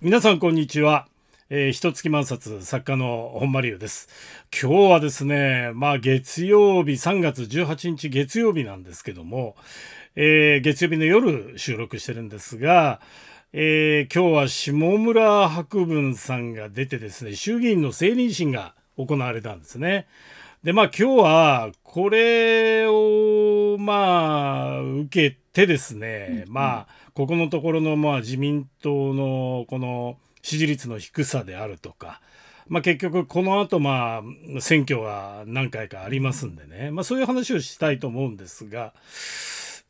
皆さんこんにちは。えー、一月満冊作家の本間龍です。今日はですね、まあ月曜日、3月18日月曜日なんですけども、えー、月曜日の夜収録してるんですが、えー、今日は下村博文さんが出てですね、衆議院の政倫審が行われたんですね。で、まあ今日はこれを、まあ受けてですね、うんうん、まあここのところのまあ自民党のこの支持率の低さであるとか、まあ、結局この後まあ選挙が何回かありますんでね、まあ、そういう話をしたいと思うんですが、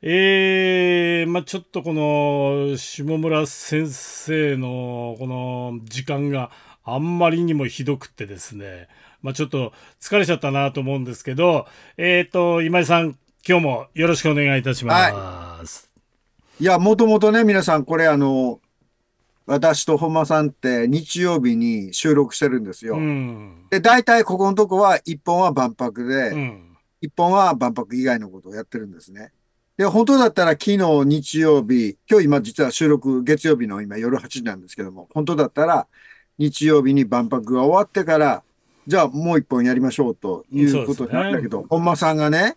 えーまあ、ちょっとこの下村先生のこの時間があんまりにもひどくてですね、まあ、ちょっと疲れちゃったなと思うんですけど、えっ、ー、と、今井さん、今日もよろしくお願いいたします。はいいや、もともとね、皆さん、これあの、私と本間さんって日曜日に収録してるんですよ。うん、で、大体ここのとこは1本は万博で、うん、1本は万博以外のことをやってるんですね。で、本当だったら昨日日曜日、今日今実は収録月曜日の今夜8時なんですけども、本当だったら日曜日に万博が終わってから、じゃあもう1本やりましょうということになったけど、ね、本間さんがね、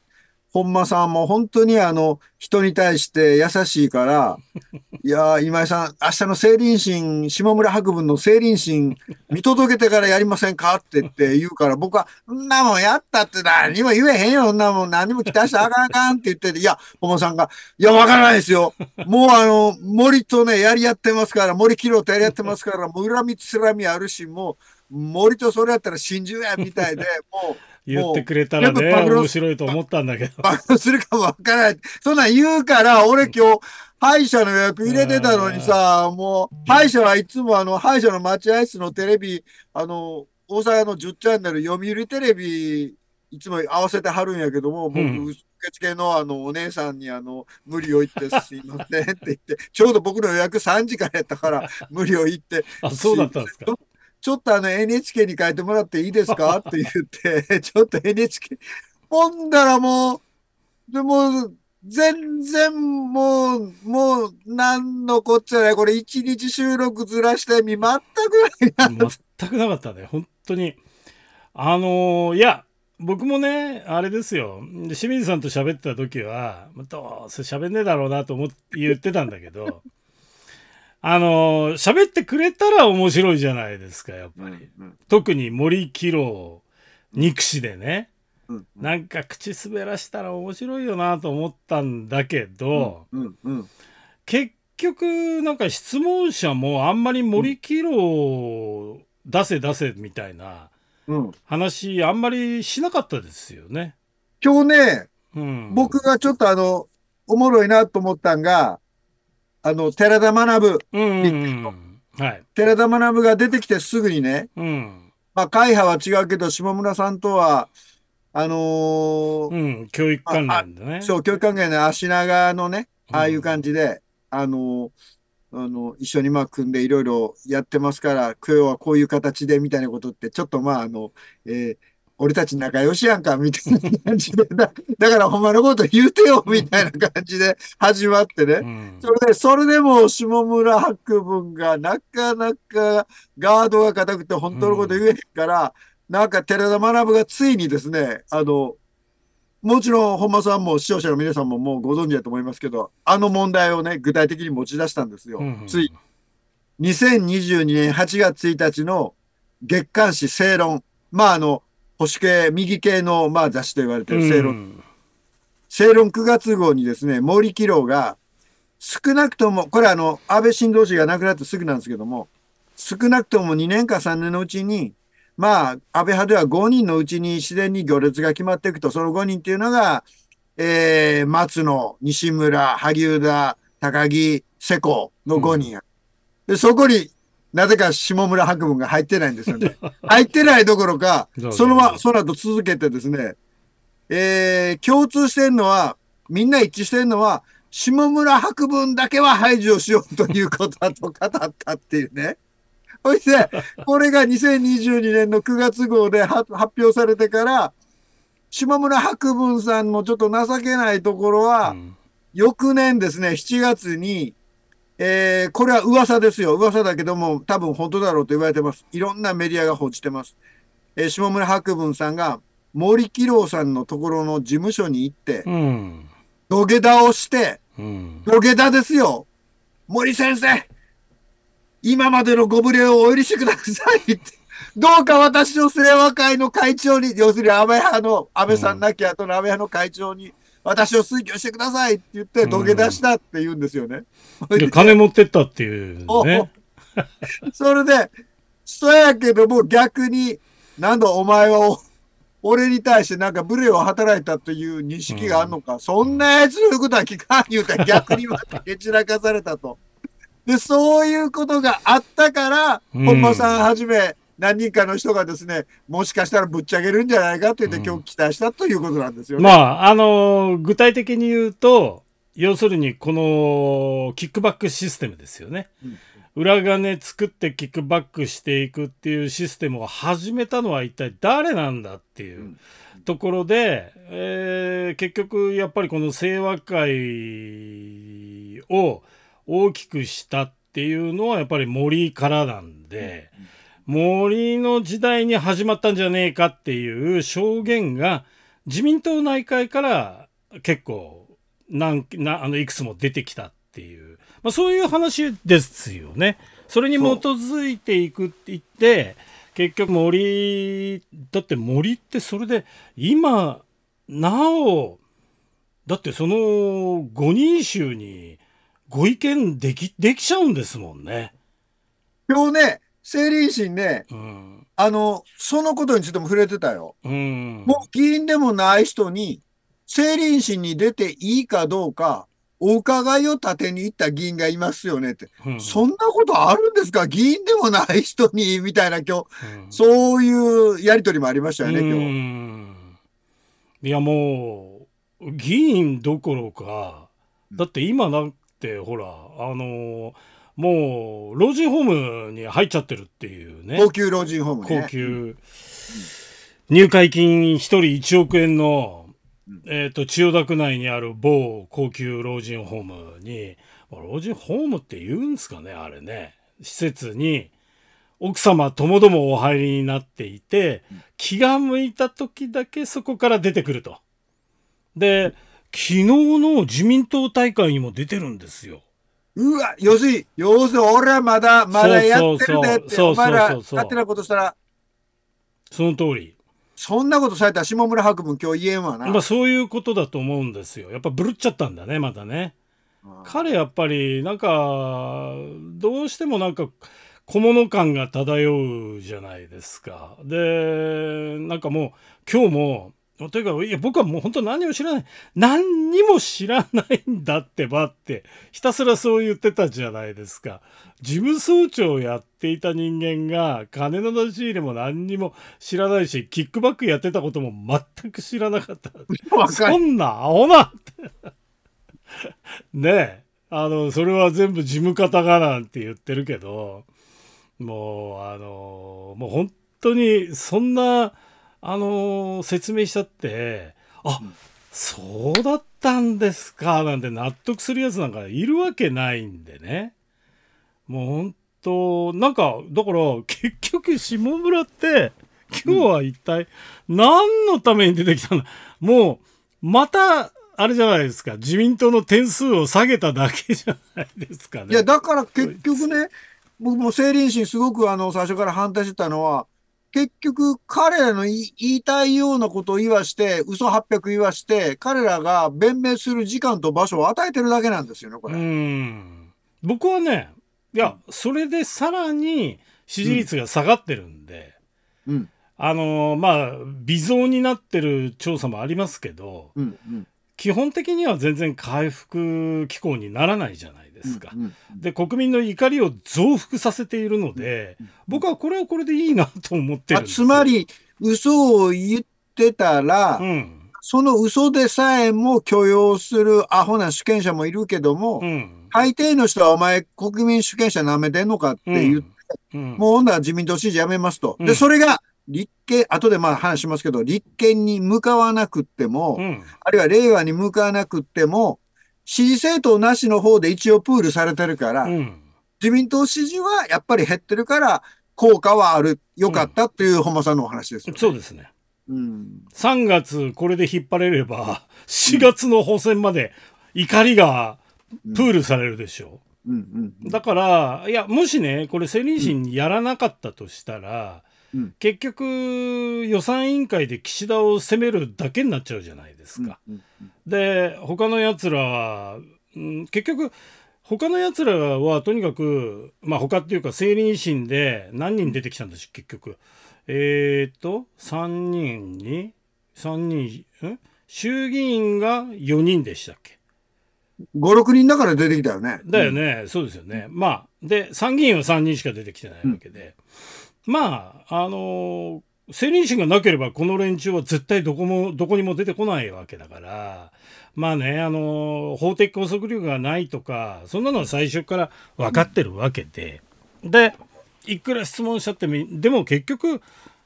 本間さんも本当にあの、人に対して優しいから、いや今井さん、明日の成林審、下村博文の成林審、見届けてからやりませんかってって言うから、僕は、んなもんやったって何も言えへんよ、んなもん、何も期待したらあかんあかんって言ってて、いや、本間さんが、いや、わからないですよ。もうあの、森とね、やり合ってますから、森切ろうとやり合ってますから、もう恨みつらみあるし、もう、森とそれやったら心中や、みたいで、もう、言ってくれたらね、面白いと思ったんだけど。するかもわからない。そんなん言うから、俺今日、歯医者の予約入れてたのにさ、もう、歯医者はいつもあの、歯医者の待合室のテレビ、あの、大阪の10チャンネル、読売テレビ、いつも合わせてはるんやけども、僕、うん受付のあのお姉さんにあの無理を言ってすいませんって言って、ちょうど僕の予約3時からやったから無理を言って。あ、そうだったんですか。ちょっとあの NHK に変えてもらっていいですか って言って、ちょっと NHK、ほんだらもう、でも、全然もう、もう、なんのこっちゃない。これ一日収録ずらした意味全くない全くなかったね。本当に。あのー、いや、僕もね、あれですよ。清水さんと喋ってた時は、どうせ喋んねえだろうなと思って言ってたんだけど、あの、喋ってくれたら面白いじゃないですか、やっぱり。うんうん、特に森喜朗、憎しでね、うんうん、なんか口滑らしたら面白いよなと思ったんだけど、うんうん、結局、なんか質問者もあんまり森喜朗、出せ出せみたいな話、あんまりしなかったですよね。今日ね、うん、僕がちょっとあの、おもろいなと思ったんが、あの、寺田学ぶ、はい、寺田学が出てきてすぐにね、うん、まあ、会派は違うけど、下村さんとは、あのーうん、教育関連でね。そう、教育関連で足長のね、ああいう感じで、うん、あのー、あの、一緒にまあ組んでいろいろやってますから、今日はこういう形でみたいなことって、ちょっとまあ、あの、えー、俺たち仲良しやんか、みたいな感じで、だからほんまのこと言うてよ、みたいな感じで始まってね。うん、それで、それでも下村博文がなかなかガードが固くて本当のこと言えへんから、うん、なんか寺田学がついにですね、あの、もちろん本間さんも視聴者の皆さんももうご存知だと思いますけど、あの問題をね、具体的に持ち出したんですよ。うん、つい、2022年8月1日の月刊誌正論。まあ、あの、保守系、右系の、まあ、雑誌と言われてる正論。うん、正論9月号にですね、毛利輝が、少なくとも、これあの、安倍晋三氏が亡くなってすぐなんですけども、少なくとも2年か3年のうちに、まあ、安倍派では5人のうちに自然に行列が決まっていくと、その5人っていうのが、えー、松野、西村、萩生田、高木、瀬古の5人、うん、でそこになぜか下村博文が入ってないんですよね。入ってないどころか、そのま、その後続けてですね、えー、共通してるのは、みんな一致してるのは、下村博文だけは排除しようということだと語ったっていうね。そ いて、これが2022年の9月号で発表されてから、下村博文さんのちょっと情けないところは、うん、翌年ですね、7月に、えー、これは噂ですよ。噂だけども、多分本当だろうと言われてます。いろんなメディアが報じてます。えー、下村博文さんが、森喜朗さんのところの事務所に行って、うん、土下座をして、うん、土下座ですよ。森先生、今までのご無礼をお許しくださいって。どうか私の清和会の会長に、要するに安倍派の、安倍さん亡き後の安倍派の会長に、私を推挙してくださいって言って土下座したって言うんですよね。うん、金持ってったっていうね。それで、そやけども逆に、なんだお前は俺に対してなんか無礼を働いたという認識があるのか、うん、そんなやつのことは聞かん言うたら逆には蹴散らかされたと。で、そういうことがあったから、本間さんはじめ、何人かの人がですね、もしかしたらぶっちゃけるんじゃないかと言って、うん、今日期待したということなんですよね。まあ、あの具体的に言うと、要するにこのキックバックシステムですよね。うん裏金作ってキックバックしていくっていうシステムを始めたのは一体誰なんだっていうところで、えー、結局やっぱりこの清和会を大きくしたっていうのはやっぱり森からなんで、森の時代に始まったんじゃねえかっていう証言が自民党内会から結構ななあのいくつも出てきたっていう、まあ、そういう話ですよね。それに基づいていくって言って結局森だって森ってそれで今なおだってその五人衆にご意見できできちゃうんですもんね。今日ね政倫審ね、うん、あの、そのことについても触れてたよ。うん、もう議員でもない人に、政倫審に出ていいかどうか、お伺いを立てに行った議員がいますよねって、うん、そんなことあるんですか議員でもない人に、みたいな今日、そういうやりとりもありましたよね、今日。いや、もう、議員どころか、だって今なんて、ほら、あのーもう、老人ホームに入っちゃってるっていうね。高級老人ホームね。高級。入会金1人1億円の、えっ、と、千代田区内にある某高級老人ホームに、老人ホームって言うんですかね、あれね。施設に、奥様ともどもお入りになっていて、気が向いた時だけそこから出てくると。で、昨日の自民党大会にも出てるんですよ。うわ、要するに、要するに、俺はまだ、まだやってるでって、お前ら勝手なことしたら。その通り。そんなことされたら下村博文今日言えんわな。まあそういうことだと思うんですよ。やっぱぶるっちゃったんだね、まだね。彼やっぱり、なんか、どうしてもなんか、小物感が漂うじゃないですか。で、なんかもう、今日も、というか、いや、僕はもう本当何を知らない。何にも知らないんだってばって、ひたすらそう言ってたじゃないですか。事務総長をやっていた人間が、金の出し入れも何にも知らないし、キックバックやってたことも全く知らなかった。そんな、アホなって。ねえ。あの、それは全部事務方がなんて言ってるけど、もう、あの、もう本当に、そんな、あの説明したってあ、うん、そうだったんですかなんて納得するやつなんかいるわけないんでねもう本当なんかだから結局下村って今日は一体何のために出てきたんだ、うん、もうまたあれじゃないですか自民党の点数を下げただけじゃないですかね。いやだから結局ね僕も政倫審すごくあの最初から反対してたのは結局、彼らの言いたいようなことを言わして、嘘800言わして、彼らが弁明する時間と場所を与えてるだけなんですよね、これ。うん僕はね、いや、それでさらに支持率が下がってるんで、うん、うん、あのまあ、微増になってる調査もありますけど、うんうん、基本的には全然回復機構にならないじゃないですか、うんうんで国民の怒りを増幅させているので、うんうん、僕はこれはこれでいいなと思ってるんですつまり嘘を言ってたら、うん、その嘘でさえも許容するアホな主権者もいるけども、うん、大抵の人はお前国民主権者なめてんのかって言って、うんうん、もうほんなら自民党支持やめますと。でそれが立憲、後でまあ話しますけど、立憲に向かわなくっても、うん、あるいは令和に向かわなくっても、支持政党なしの方で一応プールされてるから、うん、自民党支持はやっぱり減ってるから、効果はある、良かったという本間さんのお話です、ねうん、そうですね。うん、3月これで引っ張れれば、4月の補選まで怒りがプールされるでしょう。うん、だから、いや、もしね、これ、政倫審やらなかったとしたら、結局、予算委員会で岸田を責めるだけになっちゃうじゃないですか。うんで他のやつらは、うん、結局他のやつらはとにかくまあ他っていうか生理維新で何人出てきたんだし結局えー、っと3人に3人ん衆議院が4人でしたっけ56人だから出てきたよね。だよね、うん、そうですよね。まあで参議院は3人しか出てきてないわけで、うん、まああのー、政倫心がなければこの連中は絶対どこもどこにも出てこないわけだからまあね、あの法的拘束力がないとか、そんなのは最初から分かってるわけで、で、いくら質問しちゃってでも結局、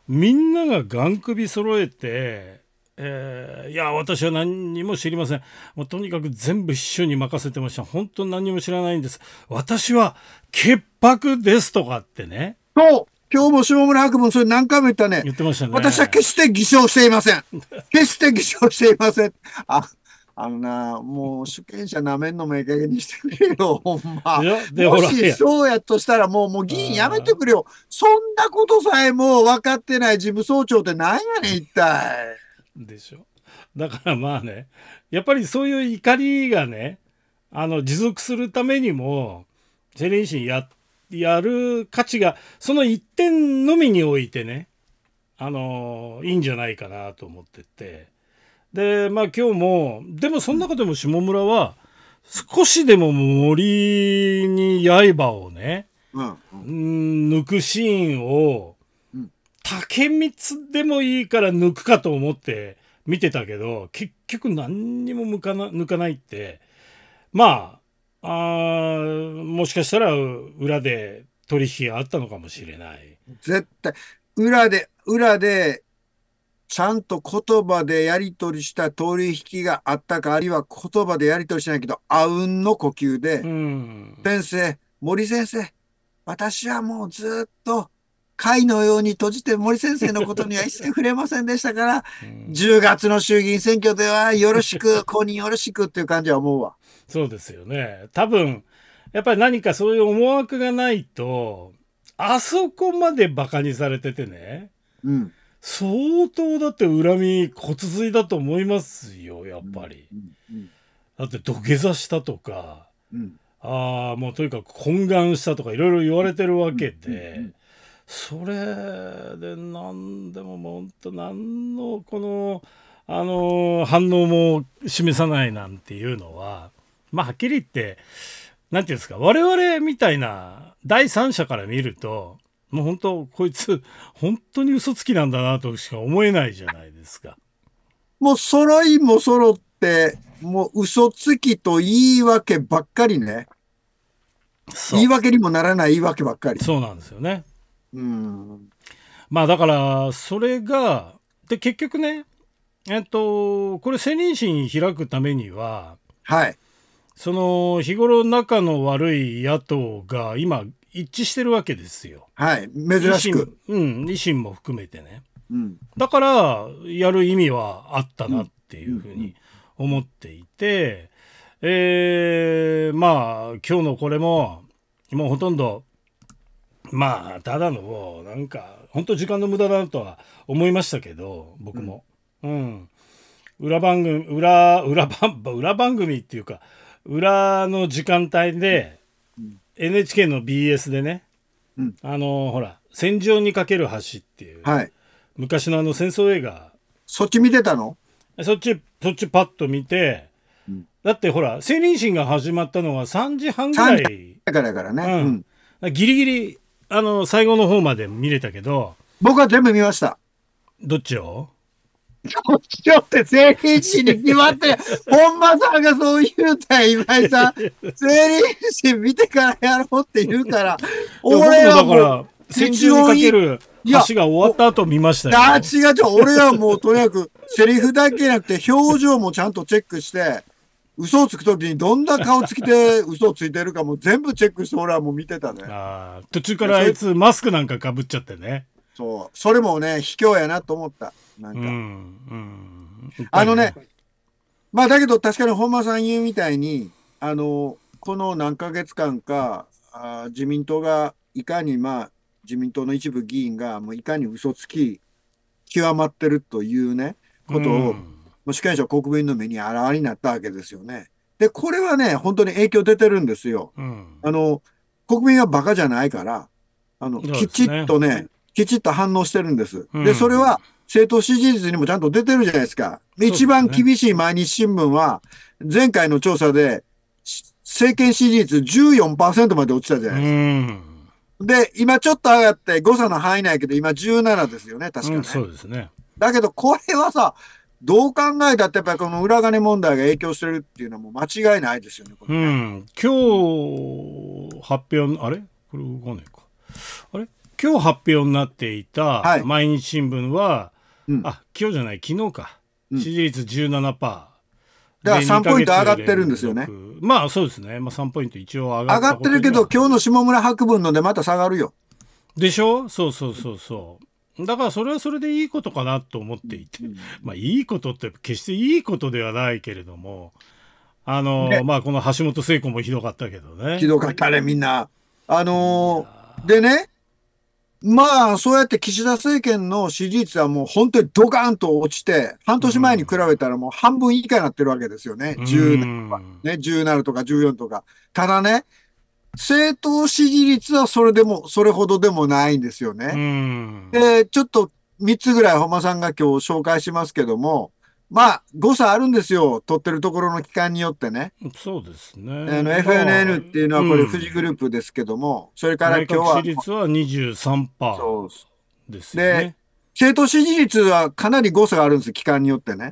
みんながん首揃えて、えー、いや私は何にも知りませんもうとにかく全部秘書に任せてました本当に何も知らないんです私は潔白ですとかってねそう今日も下村博文それ何回も言ったね言ってましたね私は決して偽証していません決して偽証していませんああのな、もう主権者なめんのもいい加減にしてくれよ、ほんま。もしそうやとしたら、もう、もう議員やめてくれよ。そんなことさえもう分かってない事務総長ってなんやねん、一体。でしょ。だからまあね、やっぱりそういう怒りがね、あの、持続するためにも、ゼレンシンや、やる価値が、その一点のみにおいてね、あの、いいんじゃないかなと思ってて。でまあ今日もでもその中でも下村は少しでも森に刃をね、うん抜くシーンを、竹光でもいいから抜くかと思って見てたけど結局何にも抜かな抜かないってまああもしかしたら裏で取引があったのかもしれない。絶対裏で裏でちゃんと言葉でやり取りした取引があったか、あるいは言葉でやり取りしないけど、あうんの呼吸で、うん、先生、森先生、私はもうずっと貝のように閉じて森先生のことには一切触れませんでしたから、うん、10月の衆議院選挙ではよろしく、公認よろしくっていう感じは思うわ。そうですよね。多分、やっぱり何かそういう思惑がないと、あそこまで馬鹿にされててね。うん。相当だって恨み骨髄だと思いますよやっぱり、だって土下座したとか、うん、ああもうとにかく懇願したとかいろいろ言われてるわけで、それで何でも本当何のこのあの反応も示さないなんていうのはまあはっきり言って何て言うんですか我々みたいな第三者から見るともう本当こいつ本当に嘘つきなんだなとしか思えないじゃないですか。もう揃いも揃ってもう嘘つきと言い訳ばっかりね言い訳にもならない言い訳ばっかりそうなんですよね。うんまあだからそれがで結局ねえっとこれ専任審開くためにははいその日頃仲の悪い野党が今一致してるわけですよ。はい、珍しく。うん、維新も含めてね。うん、だから、やる意味はあったなっていうふうに思っていて、えー、まあ、今日のこれも、もうほとんど、まあ、ただの、なんか、本当時間の無駄だとは思いましたけど、僕も。うん。裏番組、裏、裏番、裏番組っていうか、裏の時間帯で、NHK の BS でね、うん、あのほら「戦場にかける橋」っていう、はい、昔のあの戦争映画そっち見てたのそっちそっちパッと見て、うん、だってほら成人審が始まったのは3時半ぐらいだからからね、うん、ギリギリあの最後の方まで見れたけど僕は全部見ましたどっちをどうしようって税理士に決まって、本間さんがそう言うたら今井さん、税理士見てからやろうって言うから、俺はもう、先週にかける橋が終わった後見ましたよ。あ、違う違う。俺はもうとにかく、セリフだけじゃなくて表情もちゃんとチェックして、嘘をつくときにどんな顔つきで 嘘をついてるかも全部チェックして俺はもう見てたね。ああ、途中からあいつマスクなんかかぶっちゃってね。そう。それもね、卑怯やなと思った。なんか。うん。うん、あのね、まあだけど確かに本間さん言うみたいに、あの、この何ヶ月間か、あ自民党がいかにまあ、自民党の一部議員がもういかに嘘つき、極まってるというね、ことを、うん、もう主権者国民の目にあらわになったわけですよね。で、これはね、本当に影響出てるんですよ。うん、あの、国民はバカじゃないから、あの、ね、きちっとね、きちっと反応してるんです。で、それは政党支持率にもちゃんと出てるじゃないですか。一番厳しい毎日新聞は、前回の調査で、政権支持率14%まで落ちたじゃないですか。で、今ちょっと上がって誤差の範囲内けど、今17ですよね、確かに、ねうん、そうですね。だけど、これはさ、どう考えたって、やっぱりこの裏金問題が影響してるっていうのはもう間違いないですよね、これねうん。今日、発表、あれこれ動かないか。あれ今日発表になっていた毎日新聞は、はいうん、あ今日じゃない昨日か、う支持率17%パーだから3ポイント上がってるんですよねまあそうですね、まあ、3ポイント一応上が上がってるけど今日の下村博文のでまた下がるよでしょそうそうそうそう、だからそれはそれでいいことかなと思っていて、まあいいことって決していいことではないけれども、あの、ね、まあこの橋本聖子もひどかったけどね。ひどかったね、みんな。あのー、でね、まあ、そうやって岸田政権の支持率はもう本当にドカーンと落ちて、半年前に比べたらもう半分以下になってるわけですよね。17とか、ね、17とか14とか。ただね、政党支持率はそれでも、それほどでもないんですよね。で、ちょっと3つぐらい本間さんが今日紹介しますけども、まあ、誤差あるんですよ。取ってるところの期間によってね。そうですね。あの、FNN っていうのはこれ富士グループですけども、うん、それから今日は。内閣支持率は23%。そうですね。で、政党支持率はかなり誤差があるんです、期間によってね。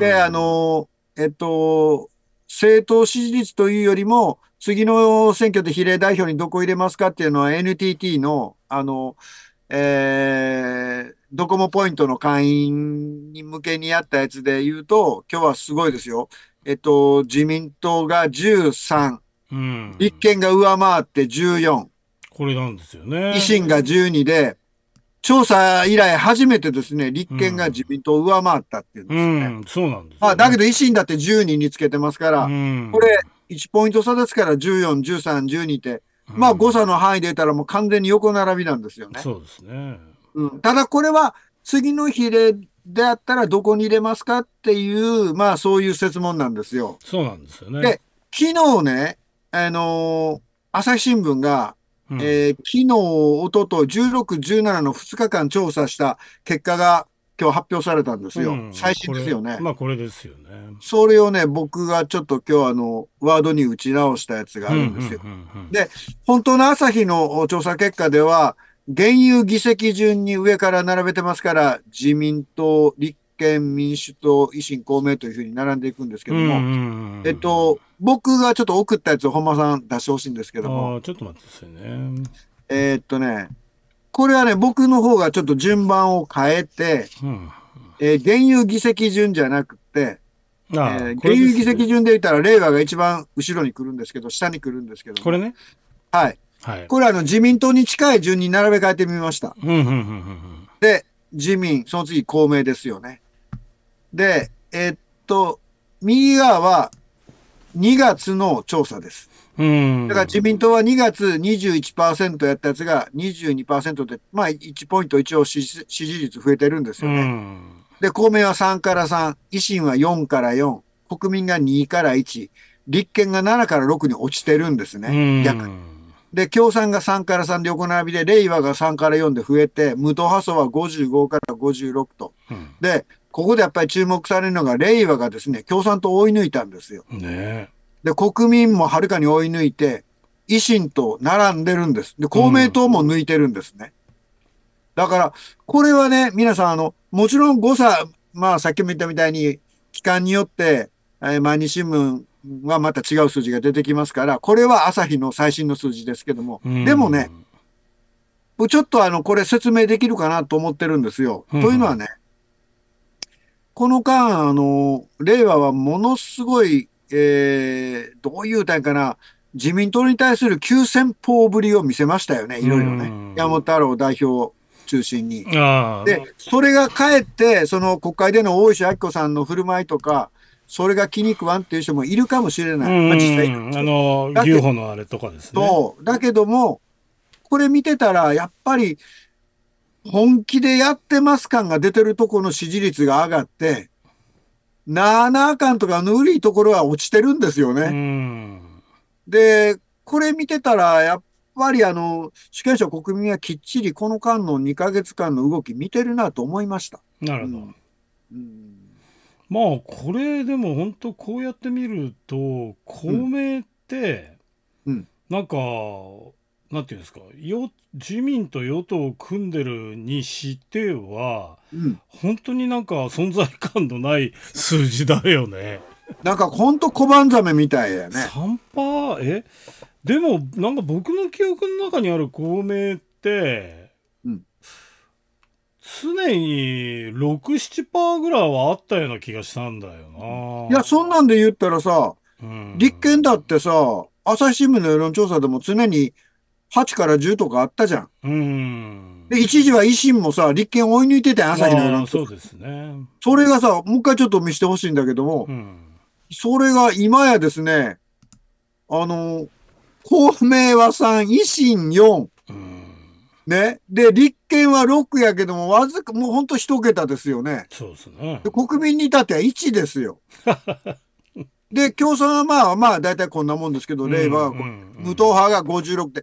で、あの、えっと、政党支持率というよりも、次の選挙で比例代表にどこ入れますかっていうのは NTT の、あの、えー、ドコモポイントの会員に向けにあったやつで言うと、今日はすごいですよ。えっと、自民党が13、うん、立憲が上回って14。これなんですよね。維新が12で、調査以来初めてですね、立憲が自民党を上回ったっていうんですね。うんうん、そうなんです、ね、まあ、だけど維新だって10人につけてますから、うん、これ1ポイント差ですから、14、13、12って、まあ誤差の範囲で言ったらもう完全に横並びなんですよね。そうですね。うん、ただこれは次の比例であったらどこに入れますかっていう、まあそういう説問なんですよ。そうなんですよね。で、昨日ね、あのー、朝日新聞が、うん、えー、昨日、おととい、16、17の2日間調査した結果が今日発表されたんですよ。うん、最新ですよね。まあこれですよね。それをね、僕がちょっと今日あの、ワードに打ち直したやつがあるんですよ。で、本当の朝日の調査結果では、現有議席順に上から並べてますから、自民党、立憲、民主党、維新、公明というふうに並んでいくんですけども、えっと、僕がちょっと送ったやつを本間さん出してほしいんですけども。ちょっと待ってね。えっとね、これはね、僕の方がちょっと順番を変えて、うん、えー、現有議席順じゃなくて、ああえー、現有議席順で言ったら、令和が一番後ろに来るんですけど、下に来るんですけど。これね。はい。はい、これあの自民党に近い順に並べ替えてみました。で、自民、その次公明ですよね。で、えー、っと、右側は2月の調査です。だから自民党は2月21%やったやつが22%で、まあ、1ポイント一応支持率増えてるんですよね。で、公明は3から3、維新は4から4、国民が2から1、立憲が7から6に落ちてるんですね、逆に。で、共産が3から3で横並びで、令和が3から4で増えて、無党派層は55から56と。で、ここでやっぱり注目されるのが、令和がですね、共産党を追い抜いたんですよ。ねで、国民もはるかに追い抜いて、維新と並んでるんです。で、公明党も抜いてるんですね。うん、だから、これはね、皆さん、あの、もちろん誤差、まあ、さっきも言ったみたいに、期間によって、えー、毎日新聞はまた違う数字が出てきますから、これは朝日の最新の数字ですけども、うん、でもね、ちょっとあの、これ説明できるかなと思ってるんですよ。うん、というのはね、この間、あの、令和はものすごいえー、どういう点かな、自民党に対する急戦法ぶりを見せましたよね、いろいろね。山本太郎代表中心に。で、それがかえって、その国会での大石明子さんの振る舞いとか、それが気に食わんっていう人もいるかもしれない。まあ、実際あの、牛歩のあれとかですね。だけども、これ見てたら、やっぱり、本気でやってます感が出てるとこの支持率が上がって、七巻とかぬるいところは落ちてるんですよね。で、これ見てたら、やっぱりあの、主権者国民はきっちりこの間の2か月間の動き見てるなと思いました。なるほど。うんうんまあこれでも本当こうやって見ると公明って、なんかなんていうんですか自民と与党を組んでるにしては、うん、本当になんか存在感のない数字だよね。なんか本当小判ザメみたいだよね。3%パえでもなんか僕の記憶の中にある公明って、うん、常に67%ぐらいはあったような気がしたんだよな。いやそんなんで言ったらさ、うん、立憲だってさ朝日新聞の世論調査でも常に8から10とかあったじゃん。んで、一時は維新もさ、立憲追い抜いてて朝日の世なそうですね。それがさ、もう一回ちょっと見せてほしいんだけども、うん、それが今やですね、あの、公明は3、維新4、ね。で、立憲は6やけども、わずか、もうほんと一桁ですよね。そうですね。で国民に至っては1ですよ。で、共産はまあまあ大体こんなもんですけど、和は、無党派が56小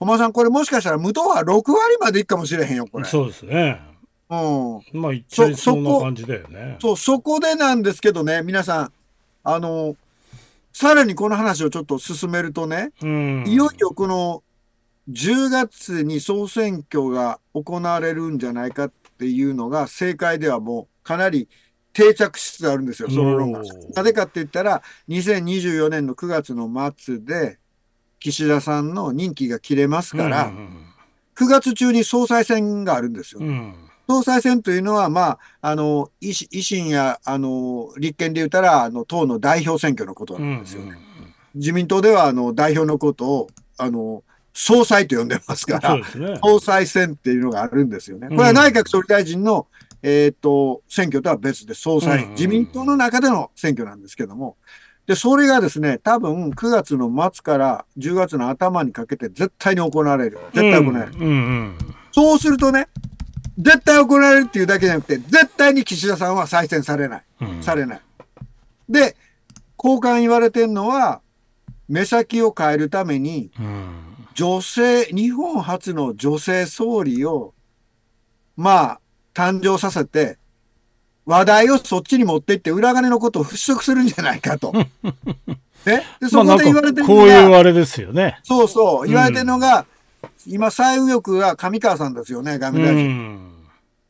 駒さん、これもしかしたら無党派6割までいくかもしれへんよ、これ。そうですね。うん。まあ一応そんな感じだよねそ。そう、そこでなんですけどね、皆さん、あの、さらにこの話をちょっと進めるとね、うん、いよいよこの10月に総選挙が行われるんじゃないかっていうのが、政界ではもうかなり、定着しつつあるんですよ、その論が。なぜかって言ったら、2024年の9月の末で、岸田さんの任期が切れますから、9月中に総裁選があるんですよ。総裁選というのは、まあ、あの維新やあの立憲で言ったらあの党の代表選挙のことなんですよね。自民党ではあの代表のことをあの総裁と呼んでますから、ね、総裁選っていうのがあるんですよね。これは内閣総理大臣のえっ、ー、と、選挙とは別で総裁、自民党の中での選挙なんですけども、で、それがですね、多分9月の末から10月の頭にかけて絶対に行われる。絶対行われる。そうするとね、絶対行われるっていうだけじゃなくて、絶対に岸田さんは再選されない。されない。で、交換言われてるのは、目先を変えるために、女性、日本初の女性総理を、まあ、誕生させて、話題をそっちに持っていって、裏金のことを払拭するんじゃないかと。ね、でそこで言われてるのが、こういうあれですよね。そうそう、言われてるのが、うん、今、最右翼が上川さんですよね、外務大臣。うん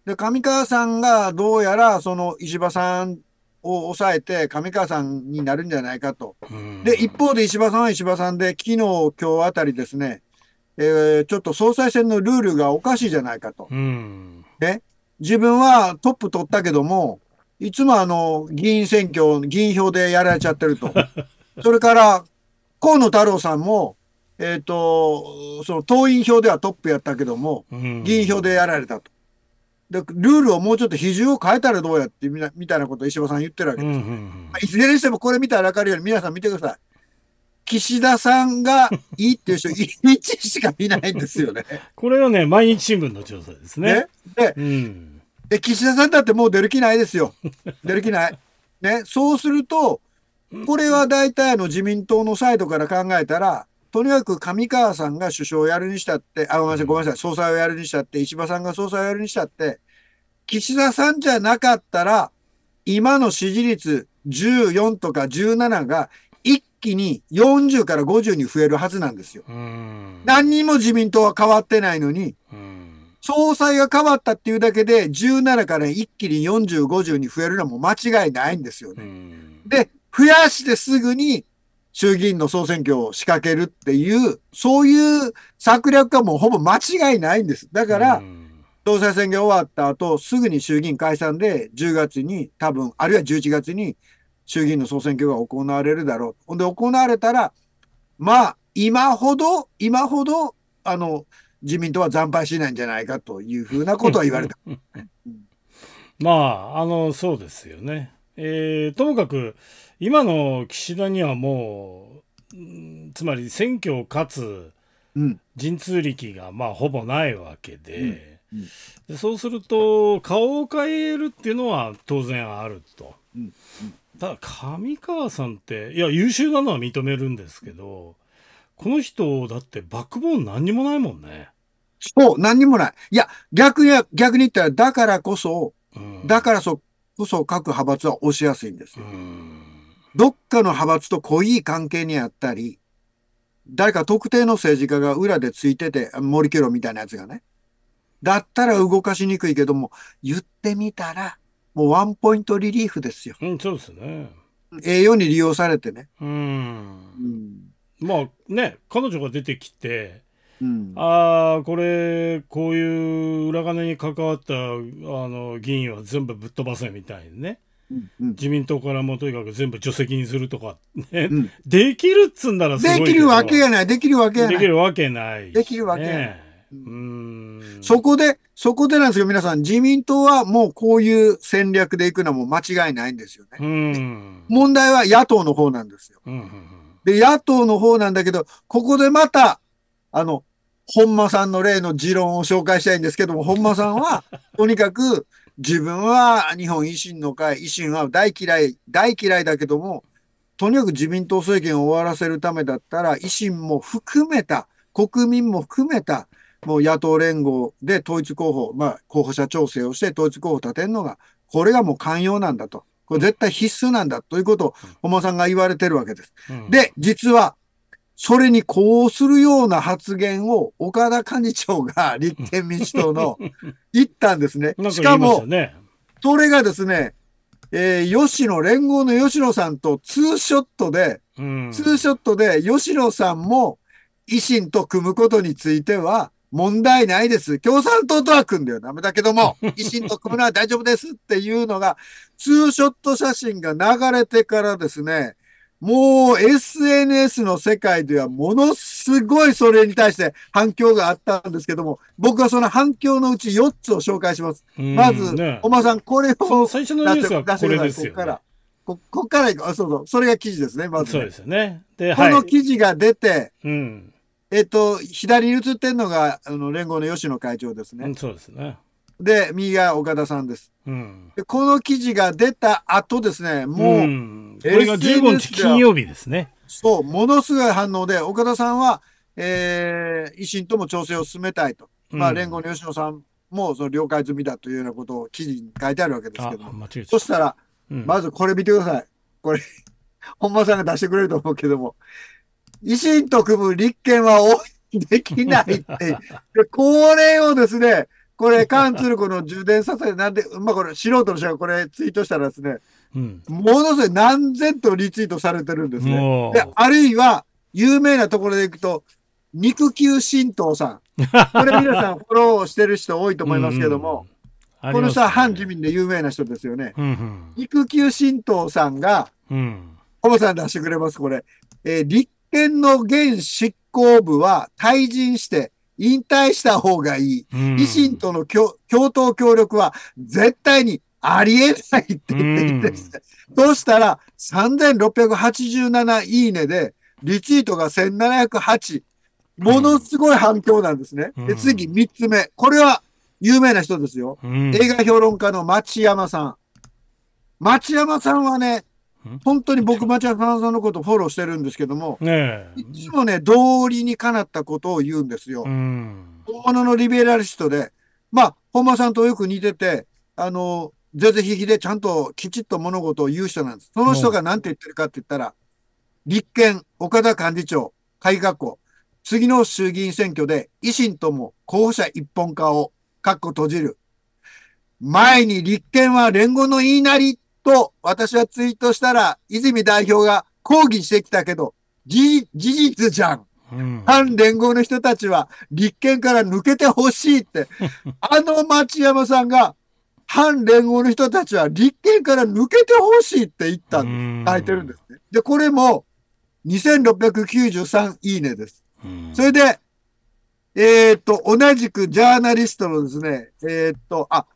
で、上川さんがどうやら、その石破さんを抑えて、上川さんになるんじゃないかと。で、一方で石破さんは石破さんで、昨日、今日あたりですね、えー、ちょっと総裁選のルールがおかしいじゃないかと。ね、自分はトップ取ったけども、いつもあの、議員選挙、議員票でやられちゃってると。それから、河野太郎さんも、えっ、ー、と、その党員票ではトップやったけども、議員票でやられたと。で、ルールをもうちょっと比重を変えたらどうやってみたいなことを石破さん言ってるわけです、まあ、いずれにしてもこれ見たらわかるように皆さん見てください。岸田さんがいいっていう人、1 日しか見ないんですよね。これはね、毎日新聞の調査ですね。ねで、うん、岸田さんだってもう出る気ないですよ。出る気ない。ね、そうすると、これは大体の自民党のサイドから考えたら、とにかく上川さんが首相をやるにしたって、あ、ごめんなさい、ごめんなさい、総裁をやるにしたって、石破さんが総裁をやるにしたって、岸田さんじゃなかったら、今の支持率14とか17が気に40から50に増えるはずなんですよ。何にも自民党は変わってないのに、総裁が変わったっていうだけで、17から一気に40、50に増えるのも間違いないんですよね。で、増やしてすぐに衆議院の総選挙を仕掛けるっていう、そういう策略がもうほぼ間違いないんです。だから、総裁選挙終わった後、すぐに衆議院解散で、10月に多分、あるいは11月に衆議院の総選挙が行われるだろう。ほんで、行われたら、まあ、今ほど、今ほど、あの、自民党は惨敗しないんじゃないかというふうなことは言われた。まあ、あの、そうですよね。えー、ともかく、今の岸田にはもう、つまり選挙を勝つ陣痛力が、まあ、ほぼないわけで、うんうん、そうすると、顔を変えるっていうのは当然あると。うただ上川さんっていや優秀なのは認めるんですけどこの人だってバックボーン何にもないもんね。そう何にもない。いや逆に逆に言ったらだからこそ、うん、だからそこそ各派閥は押しやすいんですよ。どっかの派閥と濃い関係にあったり誰か特定の政治家が裏でついてて森ケロみたいなやつがねだったら動かしにくいけども言ってみたらもうワンポイントリリーフですよ。うん、そうですね。栄養に利用されてね。うん。まあね、彼女が出てきて、うん、ああ、これ、こういう裏金に関わったあの議員は全部ぶっ飛ばせみたいにね。うんうん、自民党からもとにかく全部除籍にするとか、ね、うん、できるっつんならすごいできるわけがない。できるわけない。できるわけない、ね、できるわけない。うんそこで、そこでなんですけど、皆さん、自民党はもうこういう戦略でいくのはもう間違いないんですよね。問題は野党の方なんですよ。で、野党の方なんだけど、ここでまた、あの、本間さんの例の持論を紹介したいんですけども、本間さんは、とにかく、自分は日本維新の会、維新は大嫌い、大嫌いだけども、とにかく自民党政権を終わらせるためだったら、維新も含めた、国民も含めた、もう野党連合で統一候補、まあ、候補者調整をして統一候補を立てるのが、これがもう寛容なんだと。これ絶対必須なんだということを、お間さんが言われてるわけです。で、実は、それにこうするような発言を岡田幹事長が立憲民主党の 言ったんですね。しかも、それがですね、えー、吉野、連合の吉野さんとツーショットで、ツーショットで吉野さんも維新と組むことについては、問題ないです。共産党とは組んだよ。ダメだけども、維新と組むのは大丈夫ですっていうのが、ツーショット写真が流れてからですね、もう SNS の世界ではものすごいそれに対して反響があったんですけども、僕はその反響のうち4つを紹介します。まず、ね、おまさん、これを最初のニュースはこれですよ、ね、ここから。ここからあ、そうそう。それが記事ですね、まず、ね、そうですよね。で、この記事が出て、はい、うんえっと、左に映ってるのが、あの、連合の吉野会長ですね。そうですね。で、右が岡田さんです。うん、でこの記事が出た後ですね、もう、うん、これが15日金曜日ですね。そう、ものすごい反応で、岡田さんは、えー、維新とも調整を進めたいと。まあ、連合の吉野さんもその了解済みだというようなことを記事に書いてあるわけですけど、そしたら、うん、まずこれ見てください。これ、本間さんが出してくれると思うけども、維新と組む立憲は応援できないって。でこれをですね、これ、カンツルコの充電させ、なんで、まあこれ、素人の人がこれツイートしたらですね、うん、ものすごい何千とリツイートされてるんですね。であるいは、有名なところでいくと、肉球神道さん。これ皆さんフォローしてる人多いと思いますけども、うんうん、この人は反自民で有名な人ですよね。うんうん、肉球神道さんが、コ、う、さん出してくれます、これ。えー、立県の現執行部は退陣して引退した方がいい。うん、維新との共闘協力は絶対にありえないって言ってるて、うん、そうしたら3687いいねで、リツイートが1708。ものすごい反響なんですね。うん、で次、3つ目。これは有名な人ですよ。映画評論家の町山さん。町山さんはね、本当に僕、町田さんさんのことフォローしてるんですけども、ね、いつもね、道理にかなったことを言うんですよ。本物のリベラリストで、まあ、本間さんとよく似てて、あの、ぜぜひひでちゃんときちっと物事を言う人なんです。その人が何て言ってるかって言ったら、立憲、岡田幹事長、改革校、次の衆議院選挙で維新とも候補者一本化を、かっこ閉じる。前に立憲は連合の言いなりと私はツイートしたら、泉代表が抗議してきたけど、事実じゃん。反連合の人たちは立憲から抜けてほしいって、あの町山さんが、反連合の人たちは立憲から抜けてほしいって言った書いてるんですね。で、これも2693いいねです。それで、えっ、と、同じくジャーナリストのですね、えっ、と、あ、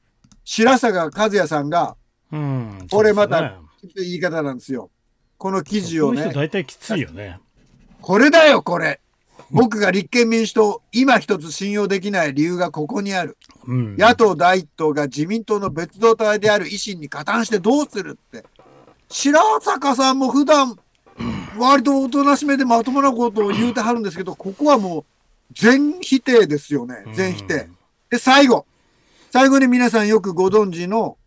白坂和也さんが、うん、これまた言い方なんですよ。この記事をね。大体きついよね。これだよ、これ。僕が立憲民主党、今一つ信用できない理由がここにある。うん、野党第一党が自民党の別動隊である維新に加担してどうするって。白坂さんも普段、割とおとなしめでまともなことを言うてはるんですけど、ここはもう全否定ですよね。全否定。で、最後。最後に皆さんよくご存知の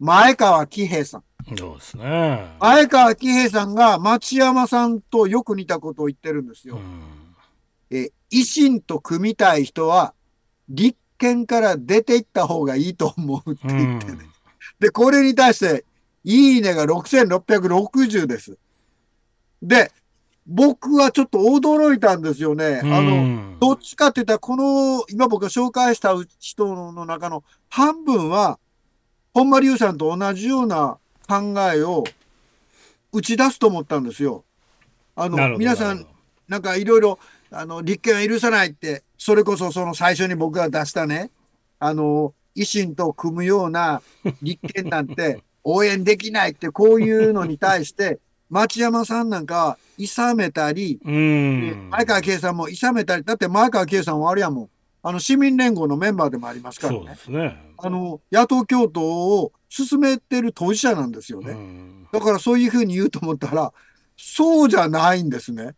前川喜平さん。そうですね。前川喜平さんが町山さんとよく似たことを言ってるんですよ。うん、え維新と組みたい人は立憲から出ていった方がいいと思うって言ってね。うん、で、これに対して、いいねが6660です。で、僕はちょっと驚いたんですよね。あの、どっちかって言ったら、この、今僕が紹介した人の中の半分は、本間隆さんと同じような考えを打ち出すと思ったんですよ。あの皆さんなんかいろいろあの立憲は許さないってそれこそその最初に僕が出したねあの維新と組むような立憲なんて 応援できないってこういうのに対して 町山さんなんかはいめたり、前川圭さんもいめたり、だって前川圭さんはあれやもん、あの市民連合のメンバーでもありますからね。そうですねあの野党共闘を進めてる当事者なんですよね。うん、だからそういうふうに言うと思ったら、そうじゃないんですね。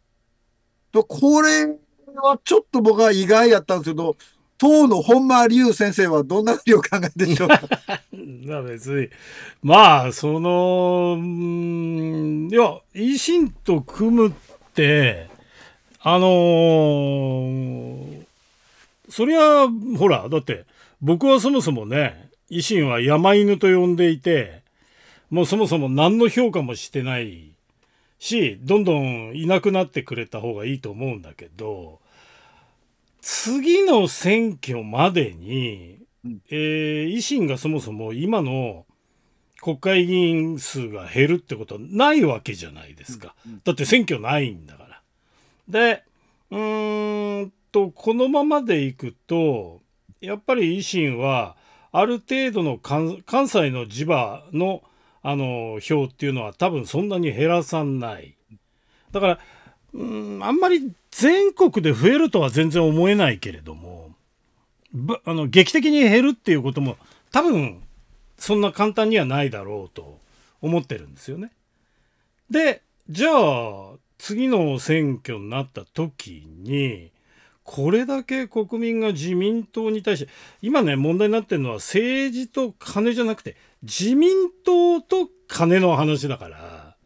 とこれはちょっと僕は意外やったんですけど、当の本間隆先生はどんなふうにお考えでしょうか 別に。まあ、その、いや、維新と組むって、あのーそりゃ、ほら、だって、僕はそもそもね、維新は山犬と呼んでいて、もうそもそも何の評価もしてないし、どんどんいなくなってくれた方がいいと思うんだけど、次の選挙までに、えー、維新がそもそも今の国会議員数が減るってことはないわけじゃないですか。だって選挙ないんだから。で、うーんとこのままでいくとやっぱり維新はある程度の関西の地場のあの票っていうのは多分そんなに減らさないだからうんあんまり全国で増えるとは全然思えないけれどもあの劇的に減るっていうことも多分そんな簡単にはないだろうと思ってるんですよね。でじゃあ次の選挙になった時にこれだけ国民が自民党に対して、今ね、問題になってるのは政治と金じゃなくて、自民党と金の話だから、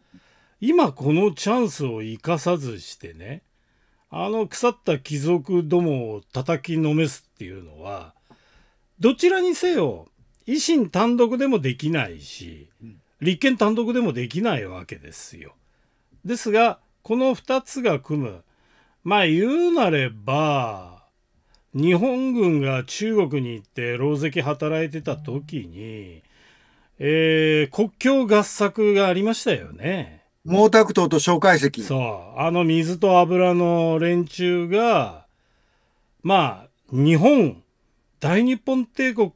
今このチャンスを生かさずしてね、あの腐った貴族どもを叩きのめすっていうのは、どちらにせよ、維新単独でもできないし、立憲単独でもできないわけですよ。ですが、この2つが組む、まあ言うなれば、日本軍が中国に行って牢石働いてた時に、えー、国境合作がありましたよね。毛沢東と蒋介石。そう。あの水と油の連中が、まあ、日本、大日本帝国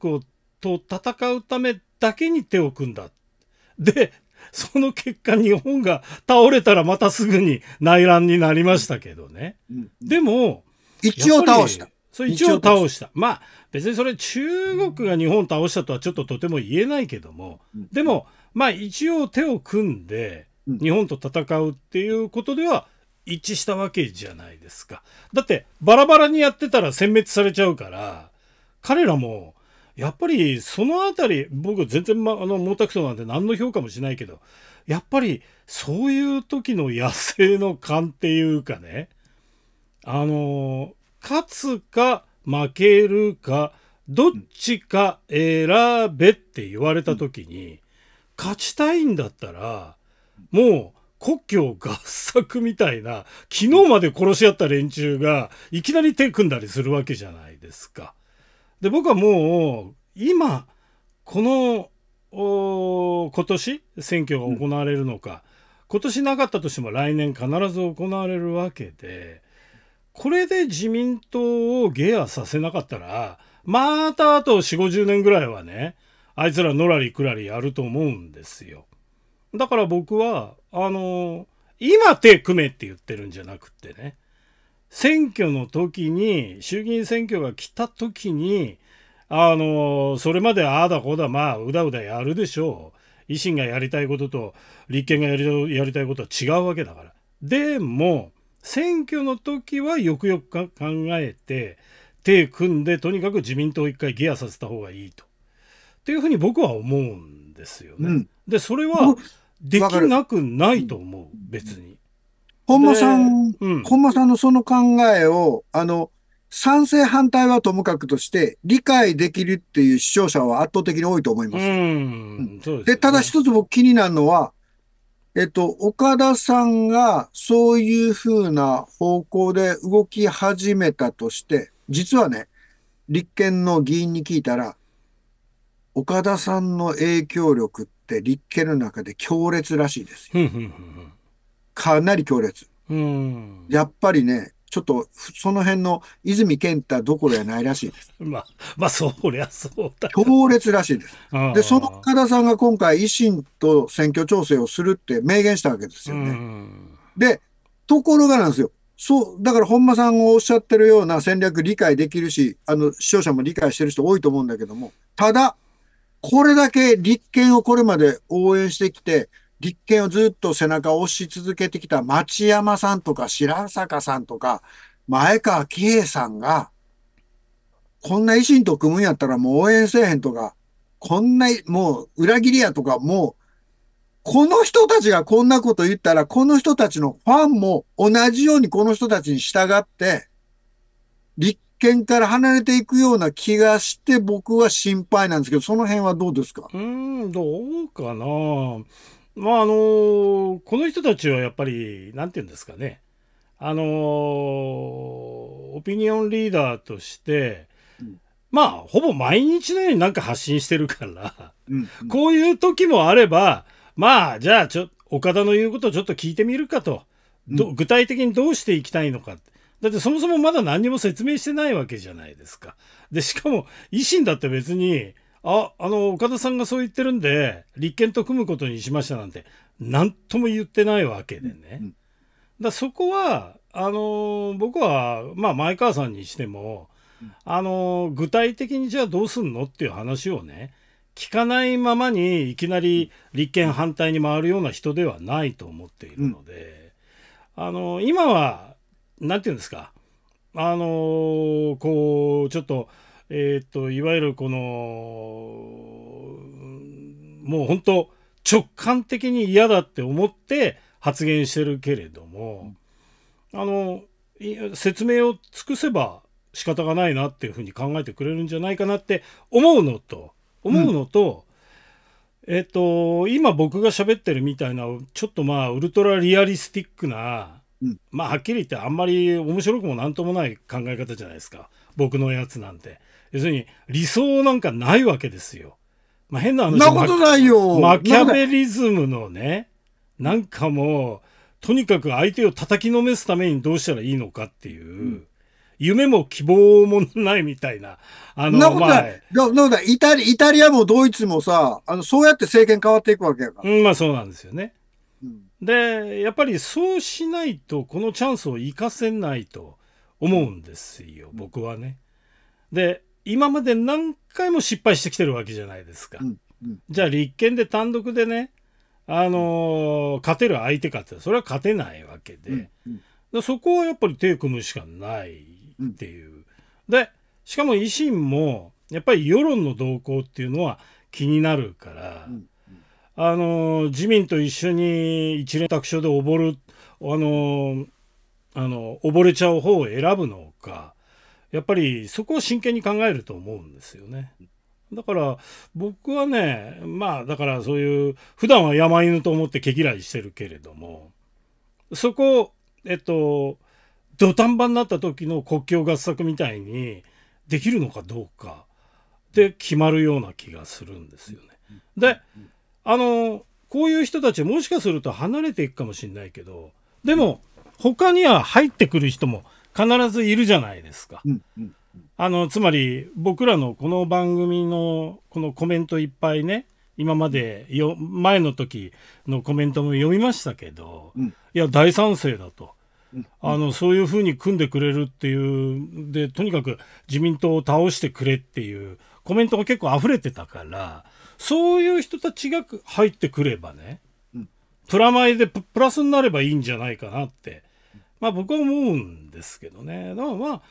と戦うためだけに手を組んだ。で、その結果日本が倒れたらまたすぐに内乱になりましたけどね。うん、でも、一応倒した。それ一応倒した。まあ別にそれ中国が日本倒したとはちょっととても言えないけども、うん、でもまあ一応手を組んで日本と戦うっていうことでは一致したわけじゃないですか。だってバラバラにやってたら殲滅されちゃうから、彼らもやっぱりそのあたり、僕全然、ま、あの、毛沢東なんて何の評価もしないけど、やっぱりそういう時の野生の勘っていうかね、あの、勝つか負けるか、どっちか選べって言われた時に、勝ちたいんだったら、もう、国境合作みたいな、昨日まで殺し合った連中が、いきなり手組んだりするわけじゃないですか。で僕はもう今この今年選挙が行われるのか、うん、今年なかったとしても来年必ず行われるわけでこれで自民党をゲアさせなかったらまたあと4 5 0年ぐらいはねあいつらのらりくらりやると思うんですよ。だから僕はあのー、今手組めって言ってるんじゃなくってね選挙の時に、衆議院選挙が来た時に、あの、それまでああだこうだ、まあ、うだうだやるでしょう。維新がやりたいことと、立憲がやりやりたいことは違うわけだから。でも、選挙の時はよくよく考えて、手組んで、とにかく自民党を一回ギアさせた方がいいと。っていうふうに僕は思うんですよね。うん、で、それはできなくないと思う、別に。本間さん、うん、本間さんのその考えを、あの、賛成反対はともかくとして、理解できるっていう視聴者は圧倒的に多いと思います。うん、で、ね、ただ一つ僕気になるのは、えっと、岡田さんがそういうふうな方向で動き始めたとして、実はね、立憲の議員に聞いたら、岡田さんの影響力って立憲の中で強烈らしいですよ。かなり強烈。うん、やっぱりね、ちょっとその辺の泉健太どころやないらしいです。まあ、まあ、そりゃそうだ。強烈らしいです。で、その岡田さんが今回、維新と選挙調整をするって明言したわけですよね。うん、で、ところがなんですよ。そう、だから本間さんがおっしゃってるような戦略理解できるし、あの、視聴者も理解してる人多いと思うんだけども、ただ、これだけ立憲をこれまで応援してきて、立憲をずっと背中を押し続けてきた町山さんとか白坂さんとか前川喜平さんが、こんな維新と組むんやったらもう応援せえへんとか、こんな、もう裏切りやとか、もう、この人たちがこんなこと言ったら、この人たちのファンも同じようにこの人たちに従って、立憲から離れていくような気がして僕は心配なんですけどその辺はどうですかうんどうかなまああのー、この人たちはやっぱり何て言うんですかねあのー、オピニオンリーダーとして、うん、まあほぼ毎日のようになんか発信してるから、こういう時もあればまあじゃあちょ岡田の言うことをちょっと聞いてみるかと、うん、具体的にどうしていきたいのかだってそもそもまだ何にも説明してないわけじゃないですか。でしかも維新だって別にあ、あの、岡田さんがそう言ってるんで、立憲と組むことにしましたなんて、何とも言ってないわけでね。うん、だそこは、あの、僕は、まあ、前川さんにしても、うん、あの、具体的にじゃあどうすんのっていう話をね、聞かないままにいきなり立憲反対に回るような人ではないと思っているので、うん、あの、今は、なんていうんですか、あのこう、ちょっと、えー、っと、いわゆるこの、もう本当、直感的に嫌だって思って発言してるけれども、うん、あの、説明を尽くせば仕方がないなっていうふうに考えてくれるんじゃないかなって思うのと、思うのと、うん、えっ、と、今僕が喋ってるみたいな、ちょっとまあ、ウルトラリアリスティックな、うん、まあ、はっきり言ってあんまり面白くも何ともない考え方じゃないですか。僕のやつなんて。要するに理想なんかないわけですよ。まあ、変な話なことないよマキャベリズムのね、なんかもう、とにかく相手を叩きのめすためにどうしたらいいのかっていう、うん、夢も希望もないみたいな。あの、なことない。なイタリ、イタリアもドイツもさ、あの、そうやって政権変わっていくわけやから。うん、まあそうなんですよね。で、やっぱりそうしないと、このチャンスを生かせないと思うんですよ、僕はね。で、今まで何回も失敗してきてるわけじゃないですか。うんうん、じゃあ立憲で単独でね、あのー、勝てる相手かってそれは勝てないわけで、うん、そこはやっぱり手組むしかないっていう。でしかも維新もやっぱり世論の動向っていうのは気になるから、あのー、自民と一緒に一連卓で溺るあのー、あの溺れちゃう方を選ぶのか。やっぱりそこを真剣に考えると思うんですよね。だから僕はねまあだからそういう普段は山犬と思って毛嫌いしてるけれどもそこえっと土壇場になった時の国境合作みたいにできるのかどうかで決まるような気がするんですよね。であのこういう人たちもしかすると離れていくかもしれないけどでも他には入ってくる人も必ずいるじゃないですか。うんうん、あのつまり僕らのこの番組のこのコメントいっぱいね今までよ前の時のコメントも読みましたけど、うん、いや大賛成だと、うん、あのそういうふうに組んでくれるっていうでとにかく自民党を倒してくれっていうコメントが結構溢れてたからそういう人たちが入ってくればね、うん、プラマイでプラスになればいいんじゃないかなってまあ僕は思うんですけどね。だからまあ、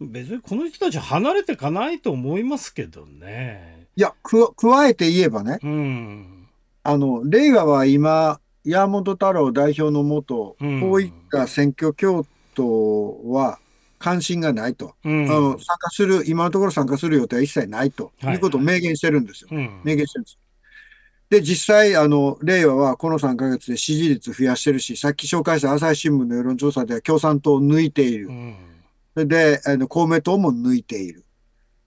別にこの人たち離れてかないと思いますけどね。いや、く加えて言えばね、うん、あの、令和は今、山本太郎代表のもと、うん、こういった選挙協闘は関心がないと、うん、あの参加する、今のところ参加する予定は一切ないということを明言してるんですよ、明言してるんです。で、実際、あの、令和はこの3ヶ月で支持率増やしてるし、さっき紹介した朝日新聞の世論調査では共産党を抜いている。うん、で、あの公明党も抜いている。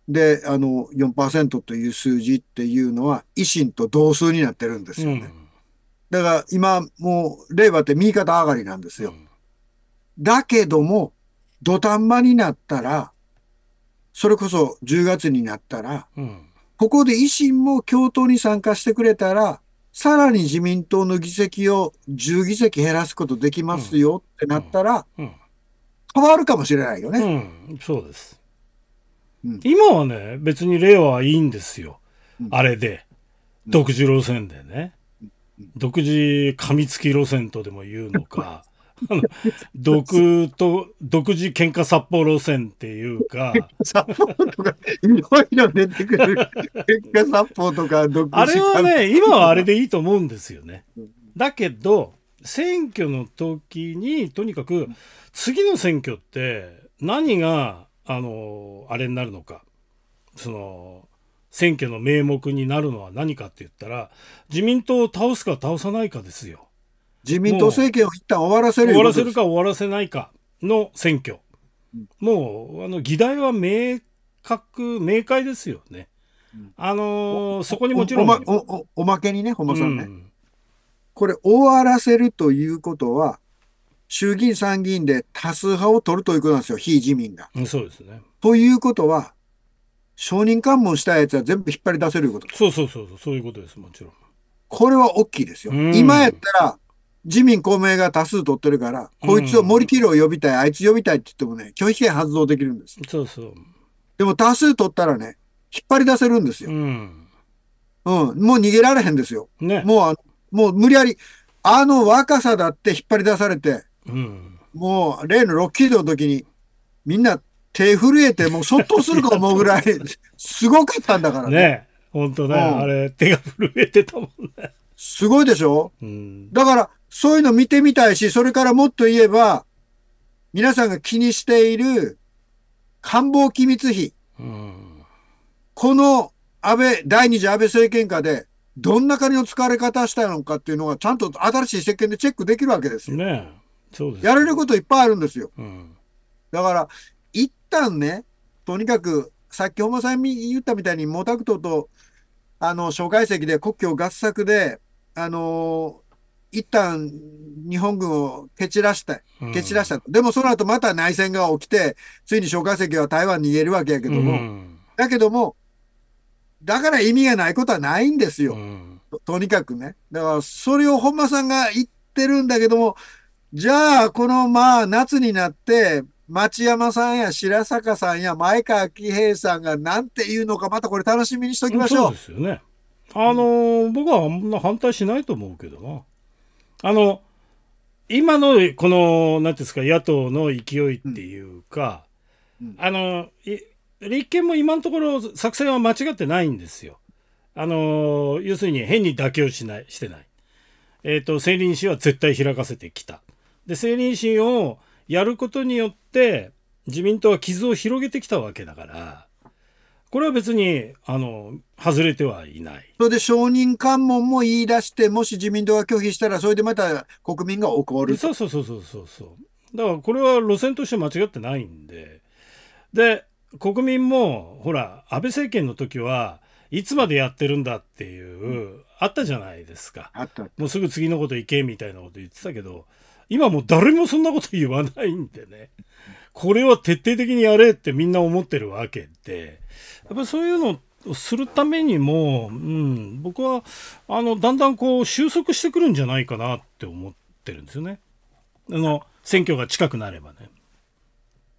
で、あの4、という数字っていうのは、維新と同数になってるんですよね。うん、だから今、もう、令和って右肩上がりなんですよ。うん、だけども、土壇場になったら、それこそ10月になったら、うんここで維新も共闘に参加してくれたら、さらに自民党の議席を10議席減らすことできますよってなったら、変わるかもしれないよね。うん、そうです。うん、今はね、別に令和はいいんですよ。うん、あれで。独自路線でね。独自噛みつき路線とでも言うのか、毒と、独自喧嘩札幌線っていうか。札幌とか、いろいろ出てくる。喧嘩札幌とか、独自あれはね、今はあれでいいと思うんですよね。だけど、選挙の時に、とにかく、次の選挙って、何が、あの、あれになるのか。その、選挙の名目になるのは何かって言ったら、自民党を倒すか倒さないかですよ。自民党政権を一旦終わらせる終わらせるか終わらせないかの選挙、うん、もうあの議題は明確、明快ですよね。うん、あのそこにもちろん、おおお。おまけにね、本間さんね、うん、これ、終わらせるということは、衆議院、参議院で多数派を取るということなんですよ、非自民が。そうですね。ということは、承認喚問したやつは全部引っ張り出せることそうそうそうそう、そういうことです、もちろん。これは大きいですよ。今やったら、自民公明が多数取ってるから、こいつを森切を呼びたい、あいつ呼びたいって言ってもね、拒否権発動できるんです。そうそう。でも多数取ったらね、引っ張り出せるんですよ。うん。うん、もう逃げられへんですよ。ね。もうあもう無理やり、あの若さだって引っ張り出されて、うん、もう例のロッキードの時に、みんな手震えて、もうそっとするか思うぐらい、すごかったんだからね。ね。本当ね、うん、あれ、手が震えてたもんね。すごいでしょ、うん、だから、そういうの見てみたいし、それからもっと言えば、皆さんが気にしている官房機密費。うん、この安倍、第二次安倍政権下で、どんな金の使われ方したのかっていうのが、ちゃんと新しい政権でチェックできるわけですよ。ねそうです。やれることいっぱいあるんですよ。うん、だから、一旦ね、とにかく、さっき本間さん言ったみたいに、毛沢東と、あの、蒋介石で国境合作で、あの一旦日本軍を蹴散らした、蹴散らした、うん、でもその後また内戦が起きて、ついに蒋介石は台湾に逃げるわけやけども、うん、だけども、だから意味がないことはないんですよ、うん、とにかくね。だからそれを本間さんが言ってるんだけども、じゃあ、このまあ夏になって、町山さんや白坂さんや前川喜平さんがなんて言うのか、またこれ楽しみにしときましょう。そうですよね。あのー、僕はあんな反対しないと思うけどな。あの、今のこの、なんですか、野党の勢いっていうか、あの、立憲も今のところ作戦は間違ってないんですよ。あの、要するに変に妥協しない、してない。えっ、と、政倫審は絶対開かせてきた。で、政倫審をやることによって、自民党は傷を広げてきたわけだから、これは別に、あの、外れてはいない。それで証人喚問も言い出して、もし自民党が拒否したら、それでまた国民が怒る。そうそうそうそうそうそう。だからこれは路線として間違ってないんで。で、国民も、ほら、安倍政権の時は、いつまでやってるんだっていう、うん、あったじゃないですか。あったもうすぐ次のこと行けみたいなこと言ってたけど、今もう誰もそんなこと言わないんでね。これは徹底的にやれってみんな思ってるわけで。っぱりそういうのをするためにも、うん、僕はあのだんだんこう収束してくるんじゃないかなって思ってるんですよね。あの選挙が近くなればね。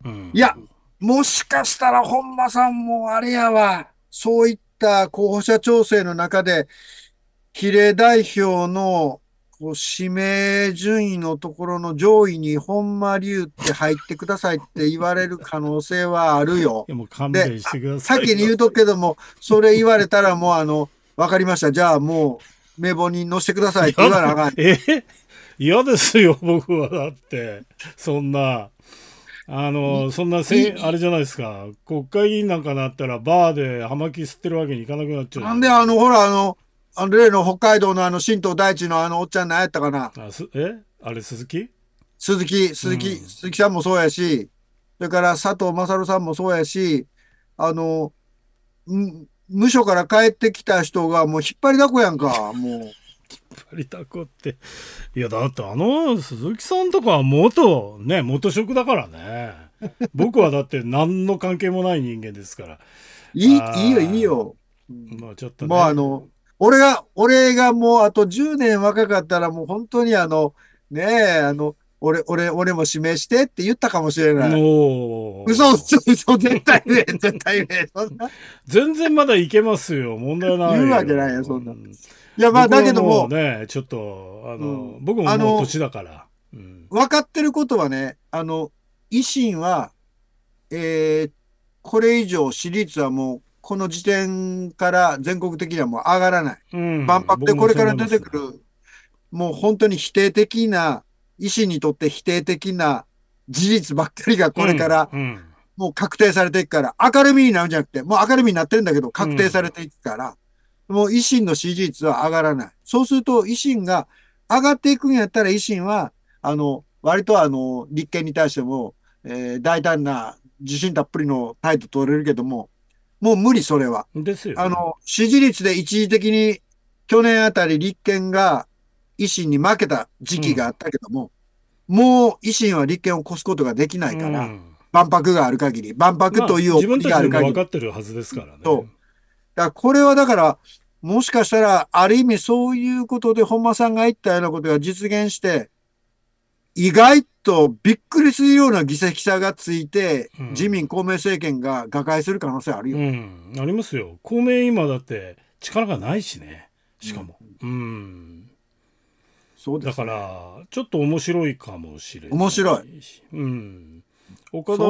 うん、いや、もしかしたら本間さんもあれやわ、そういった候補者調整の中で、比例代表のこう指名順位のところの上位に本間龍って入ってくださいって言われる可能性はあるよ。でも勘弁してください。先に言うとくけども、それ言われたらもうあの、わかりました。じゃあもう名簿に載せてくださいって言わなあかん。え嫌ですよ、僕はだって。そんな。あの、そんなせ、あれじゃないですか。国会議員なんかなったら、バーで葉巻吸ってるわけにいかなくなっちゃう。なんで、あの、ほら、あの、あの例の北海道のあの新党大地のあのおっちゃん何やったかな。あすえあれ鈴木鈴木、鈴木、うん、鈴木さんもそうやし、それから佐藤勝さんもそうやし、あの、無所から帰ってきた人がもう引っ張りだこやんか、もう。引っ張りだこって。いや、だってあの鈴木さんとかは元、ね、元職だからね。僕はだって何の関係もない人間ですから。いい、いいよ、いいよ。まあちょっと、ね、まああの、俺が、俺がもうあと10年若かったらもう本当にあの、ねえ、あの、俺、俺、俺も指名してって言ったかもしれない。お嘘、嘘、嘘、絶対ね、絶対ね、ん全然まだいけますよ、問題ない。言うわけないよ、そんな。いや、まあ、だけども。ね、ちょっと、あの、僕ももう年だから、うん。分かってることはね、あの、維新は、えー、これ以上、私立はもうこの時点から全国的にはもう上がらない。うん、万博でこれから出てくる、ももう本当に否定的な、医師にとって否定的な事実ばっかりがこれから、もう確定されていくから、明るみになるんじゃなくて、もう明るみになってるんだけど、確定されていくから、うん、もう維新の支持率は上がらない。そうすると、維新が上がっていくんやったら、維新は、あの、割とあの、立憲に対しても、えー、大胆な自信たっぷりの態度取れるけども、もう無理、それは。ですよ、ね、あの、支持率で一時的に去年あたり立憲が維新に負けた時期があったけども、うん、もう維新は立憲を越すことができないから、うん、万博がある限り、万博という思いがある限り。まあ、分かってるはずですからね。そう。だからこれはだから、もしかしたら、ある意味そういうことで本間さんが言ったようなことが実現して、意外とびっくりするような議席差がついて、うん、自民公明政権が瓦解する可能性あるよ、うん、ありますよ公明今だって力がないしねしかもうん、うん、そうです、ね、だからちょっと面白いかもしれない面白いうん岡田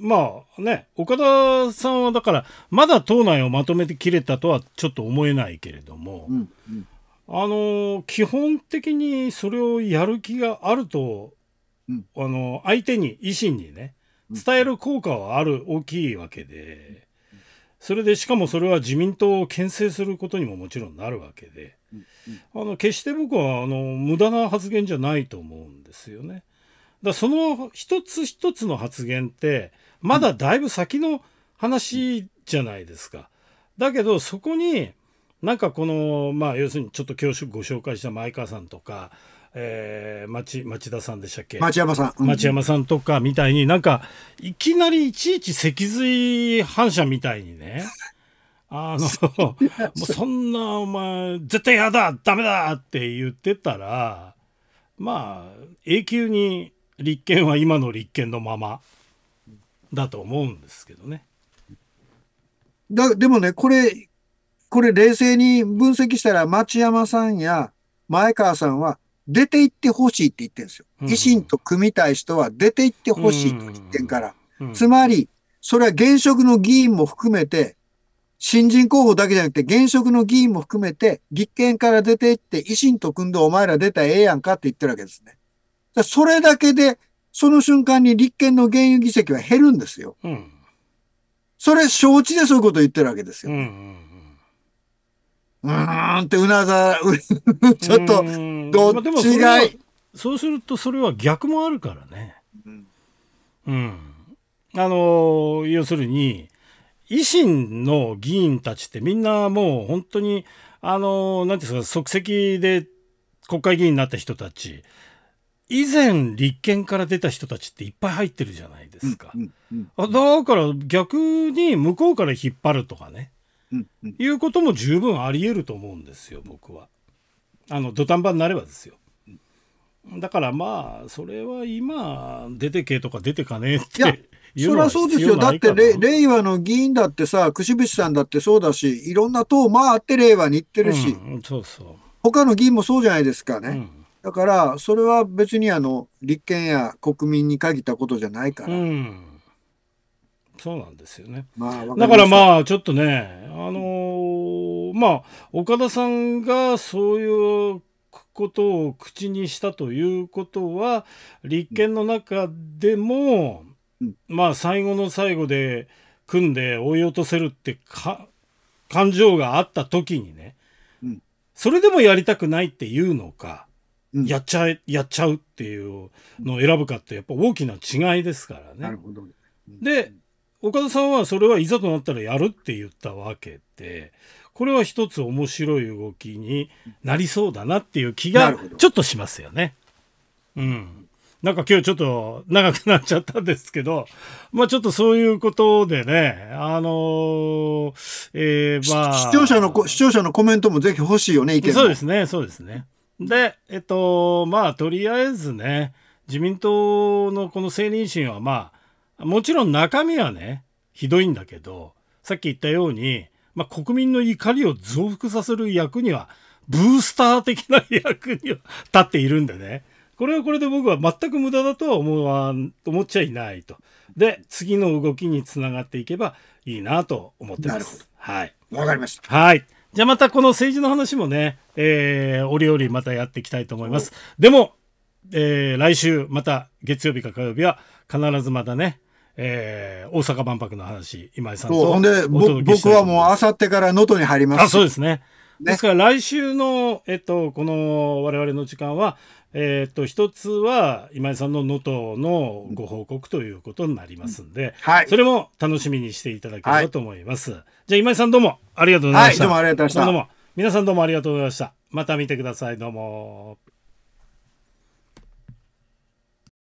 まあね岡田さんはだからまだ党内をまとめてきれたとはちょっと思えないけれども、うんうん、あの基本的にそれをやる気があると、うん、あの相手に維新にね伝える効果はある大きいわけで、それでしかもそれは自民党を牽制することにももちろんなるわけで、あの決して僕はあの無駄な発言じゃないと思うんですよね。だその一つ一つの発言ってまだだいぶ先の話じゃないですか。だけどそこになんかこの、まあ、要するにちょっと今日ご紹介した前川さんとか、えー、町町田さんでしたっけ町山さん、うん、町山さんとかみたいになんかいきなりいちいち脊髄反射みたいにねあの もうそんなお前絶対やだダメだって言ってたらまあ永久に立憲は今の立憲のままだと思うんですけどね。だでもねこれこれ冷静に分析したら、町山さんや前川さんは出て行ってほしいって言ってるんですよ。うん、維新と組みたい人は出て行ってほしいって言ってんから。うんうん、つまり、それは現職の議員も含めて、新人候補だけじゃなくて、現職の議員も含めて、立憲から出て行って、維新と組んでお前ら出たらええやんかって言ってるわけですね。だそれだけで、その瞬間に立憲の現有議席は減るんですよ。うん、それ承知でそういうことを言ってるわけですよ。うんうんうーんってうなざ、ちょっと、どっちがいそうするとそれは逆もあるからね。うん。うん、あの、要するに、維新の議員たちってみんなもう本当に、あの、なんていうんですか、即席で国会議員になった人たち、以前立憲から出た人たちっていっぱい入ってるじゃないですか。うんうんうん、だから逆に向こうから引っ張るとかね。いうことも十分あり得ると思うんですよ僕は。あの土壇場になればですよ。だからまあそれは今出てけとか出てかねえって。そりゃそうですよ。だってれ、令和の議員だってさ、櫛渕さんだってそうだし、いろんな党回って令和に行ってるし、うん、そうそう他の議員もそうじゃないですかね。うん、だから、それは別にあの立憲や国民に限ったことじゃないから。うんそうなんですよね。まあ、かだからまあちょっとね、あのー、まあ岡田さんがそういうことを口にしたということは立憲の中でも、うん、まあ最後の最後で組んで追い落とせるってか感情があった時にね、うん、それでもやりたくないっていうのか、うん、やっちゃやっちゃうっていうのを選ぶかってやっぱ大きな違いですからね。なるほどで岡田さんはそれはいざとなったらやるって言ったわけで、これは一つ面白い動きになりそうだなっていう気がちょっとしますよね。うん。なんか今日ちょっと長くなっちゃったんですけど、まあちょっとそういうことでね、あのー、えー、まあ。視聴者の、視聴者のコメントもぜひ欲しいよね、意見そうですね、そうですね。で、えっと、まあとりあえずね、自民党のこの政倫審はまあ、もちろん中身はね、ひどいんだけど、さっき言ったように、まあ、国民の怒りを増幅させる役には、ブースター的な役には立っているんでね。これはこれで僕は全く無駄だとは思わん、思っちゃいないと。で、次の動きにつながっていけばいいなと思ってます。はい。わかりました。はい。じゃあまたこの政治の話もね、えー、折々またやっていきたいと思います。でも、えー、来週また月曜日か火曜日は必ずまたね、えー、大阪万博の話、今井さんとほんで、僕はもうあさってから能登に入ります。あ、そうですね。ねですから来週の、えっと、この我々の時間は、えっと、一つは今井さんの能登のご報告ということになりますんで、うんはい、それも楽しみにしていただければと思います。はい、じゃあ今井さんどうもありがとうございました。はい、どうもありがとうございました。どうも皆さんどうもありがとうございました。また見てください。どうも。